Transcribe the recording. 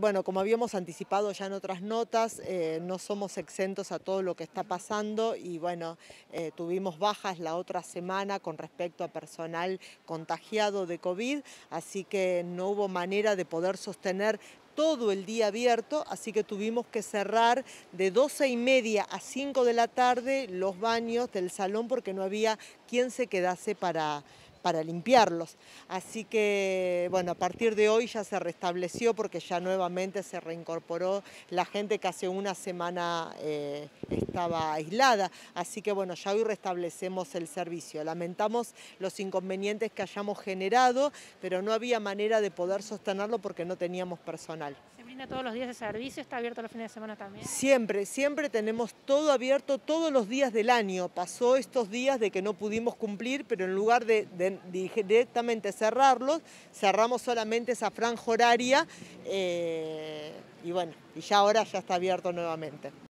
Bueno, como habíamos anticipado ya en otras notas, eh, no somos exentos a todo lo que está pasando y bueno, eh, tuvimos bajas la otra semana con respecto a personal contagiado de COVID, así que no hubo manera de poder sostener todo el día abierto, así que tuvimos que cerrar de 12 y media a 5 de la tarde los baños del salón porque no había quien se quedase para para limpiarlos. Así que, bueno, a partir de hoy ya se restableció porque ya nuevamente se reincorporó la gente que hace una semana eh, estaba aislada. Así que, bueno, ya hoy restablecemos el servicio. Lamentamos los inconvenientes que hayamos generado, pero no había manera de poder sostenerlo porque no teníamos personal ¿Se brinda todos los días de servicio? ¿Está abierto los fines de semana también? Siempre, siempre tenemos todo abierto todos los días del año. Pasó estos días de que no pudimos cumplir, pero en lugar de directamente cerrarlos, cerramos solamente esa franja horaria eh, y bueno, y ya ahora ya está abierto nuevamente.